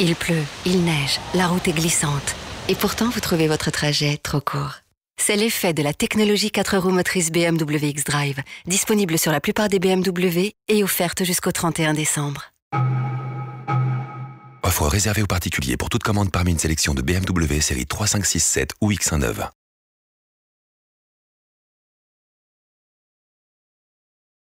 Il pleut, il neige, la route est glissante. Et pourtant, vous trouvez votre trajet trop court. C'est l'effet de la technologie 4 roues motrices BMW X-Drive, disponible sur la plupart des BMW et offerte jusqu'au 31 décembre. Offre réservée aux particuliers pour toute commande parmi une sélection de BMW série 3567 ou X19.